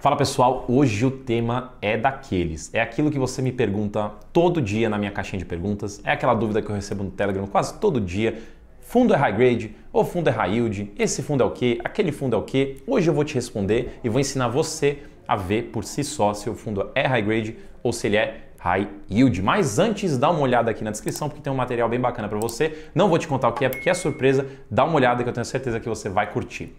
Fala pessoal, hoje o tema é daqueles. É aquilo que você me pergunta todo dia na minha caixinha de perguntas, é aquela dúvida que eu recebo no Telegram quase todo dia. Fundo é high grade ou fundo é high yield? Esse fundo é o quê? Aquele fundo é o quê? Hoje eu vou te responder e vou ensinar você a ver por si só se o fundo é high grade ou se ele é high yield. Mas antes, dá uma olhada aqui na descrição porque tem um material bem bacana para você. Não vou te contar o que é porque é surpresa, dá uma olhada que eu tenho certeza que você vai curtir.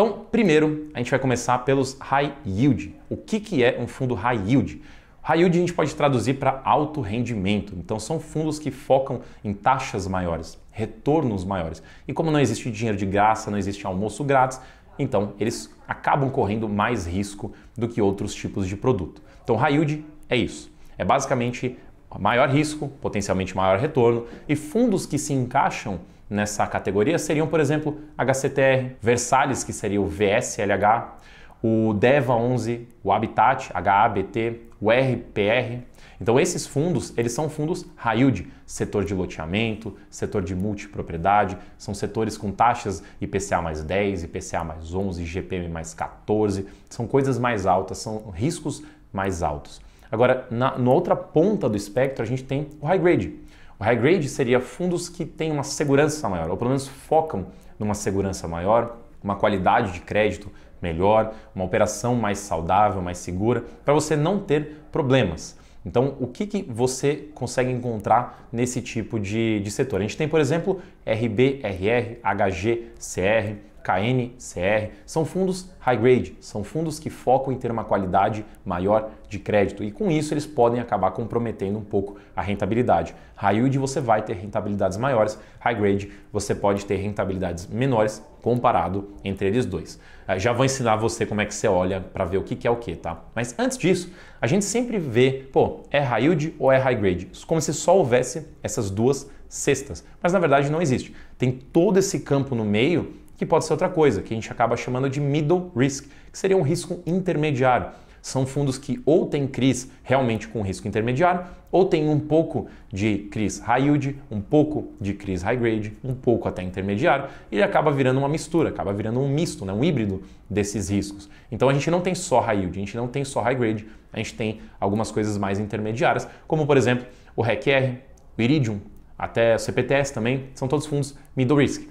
Então, primeiro, a gente vai começar pelos high yield. O que, que é um fundo high yield? High yield a gente pode traduzir para alto rendimento. Então, são fundos que focam em taxas maiores, retornos maiores. E como não existe dinheiro de graça, não existe almoço grátis, então eles acabam correndo mais risco do que outros tipos de produto. Então, high yield é isso. É basicamente maior risco, potencialmente maior retorno, e fundos que se encaixam nessa categoria seriam, por exemplo, HCTR, Versalhes, que seria o VSLH, o DEVA11, o Habitat, HABT, o RPR. Então esses fundos, eles são fundos raio de setor de loteamento, setor de multipropriedade, são setores com taxas IPCA mais 10, IPCA mais 11, GPM mais 14, são coisas mais altas, são riscos mais altos. Agora, na, na outra ponta do espectro, a gente tem o high grade, o high grade seria fundos que têm uma segurança maior, ou pelo menos focam numa segurança maior, uma qualidade de crédito melhor, uma operação mais saudável, mais segura, para você não ter problemas. Então, o que, que você consegue encontrar nesse tipo de, de setor? A gente tem, por exemplo, RBRR, HGCR, KNCR, são fundos high grade, são fundos que focam em ter uma qualidade maior de crédito e com isso eles podem acabar comprometendo um pouco a rentabilidade. High yield você vai ter rentabilidades maiores, high grade você pode ter rentabilidades menores comparado entre eles dois. Eh, já vou ensinar você como é que você olha para ver o que é o que, tá? Mas antes disso, a gente sempre vê, pô, é high yield ou é high grade? Como se só houvesse essas duas cestas, mas na verdade não existe. Tem todo esse campo no meio que pode ser outra coisa, que a gente acaba chamando de middle risk, que seria um risco intermediário. São fundos que ou têm CRIs realmente com risco intermediário, ou tem um pouco de CRIs high yield, um pouco de CRIs high grade, um pouco até intermediário, e ele acaba virando uma mistura, acaba virando um misto, né? um híbrido desses riscos. Então a gente não tem só high yield, a gente não tem só high grade, a gente tem algumas coisas mais intermediárias, como por exemplo o REC-R, o Iridium, até o CPTS também, são todos fundos middle risk.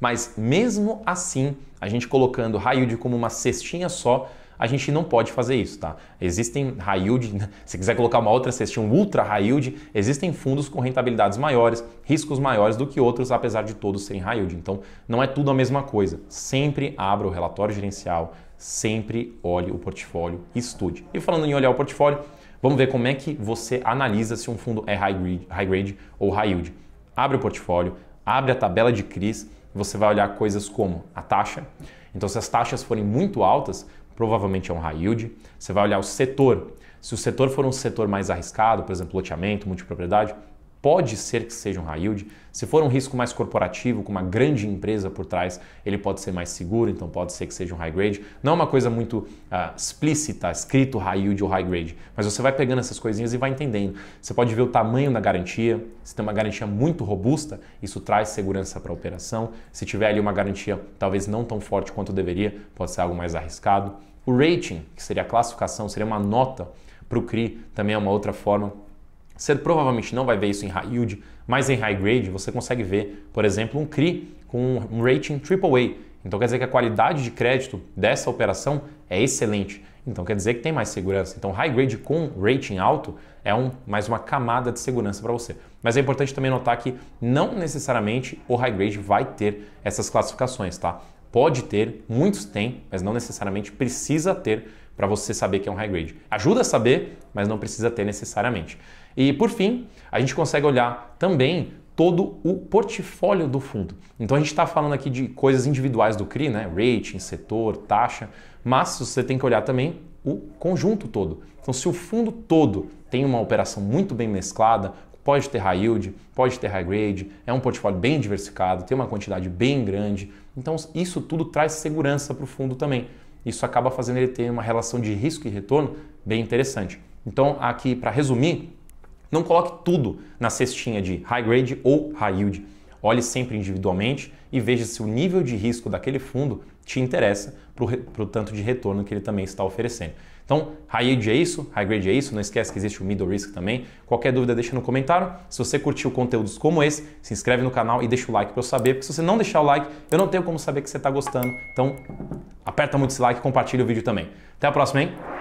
Mas mesmo assim, a gente colocando high yield como uma cestinha só, a gente não pode fazer isso, tá? Existem high yield, se quiser colocar uma outra cestinha, um ultra high yield, existem fundos com rentabilidades maiores, riscos maiores do que outros, apesar de todos serem high yield. Então, não é tudo a mesma coisa. Sempre abra o relatório gerencial, sempre olhe o portfólio, estude. E falando em olhar o portfólio, vamos ver como é que você analisa se um fundo é high grade, high grade ou high yield. Abre o portfólio, abre a tabela de CRIs, você vai olhar coisas como a taxa. Então, se as taxas forem muito altas, provavelmente é um high yield. Você vai olhar o setor. Se o setor for um setor mais arriscado, por exemplo, loteamento, multipropriedade, Pode ser que seja um high yield. Se for um risco mais corporativo, com uma grande empresa por trás, ele pode ser mais seguro, então pode ser que seja um high grade. Não é uma coisa muito uh, explícita, escrito high yield ou high grade, mas você vai pegando essas coisinhas e vai entendendo. Você pode ver o tamanho da garantia, se tem uma garantia muito robusta, isso traz segurança para a operação. Se tiver ali uma garantia talvez não tão forte quanto deveria, pode ser algo mais arriscado. O rating, que seria a classificação, seria uma nota para o CRI, também é uma outra forma você provavelmente não vai ver isso em high yield, mas em high grade você consegue ver, por exemplo, um CRI com um rating AAA. Então quer dizer que a qualidade de crédito dessa operação é excelente. Então quer dizer que tem mais segurança. Então high grade com rating alto é um, mais uma camada de segurança para você. Mas é importante também notar que não necessariamente o high grade vai ter essas classificações, tá? Pode ter, muitos têm, mas não necessariamente precisa ter para você saber que é um high grade. Ajuda a saber, mas não precisa ter necessariamente. E por fim, a gente consegue olhar também todo o portfólio do fundo. Então a gente está falando aqui de coisas individuais do CRI, né? Rating, setor, taxa, mas você tem que olhar também o conjunto todo. Então, se o fundo todo tem uma operação muito bem mesclada, pode ter high yield, pode ter high grade, é um portfólio bem diversificado, tem uma quantidade bem grande. Então, isso tudo traz segurança para o fundo também. Isso acaba fazendo ele ter uma relação de risco e retorno bem interessante. Então, aqui para resumir, não coloque tudo na cestinha de high grade ou high yield. Olhe sempre individualmente e veja se o nível de risco daquele fundo te interessa para o tanto de retorno que ele também está oferecendo. Então, high yield é isso, high grade é isso, não esquece que existe o middle risk também. Qualquer dúvida deixa no comentário. Se você curtiu conteúdos como esse, se inscreve no canal e deixa o like para eu saber, porque se você não deixar o like, eu não tenho como saber que você está gostando. Então, aperta muito esse like e compartilha o vídeo também. Até a próxima, hein?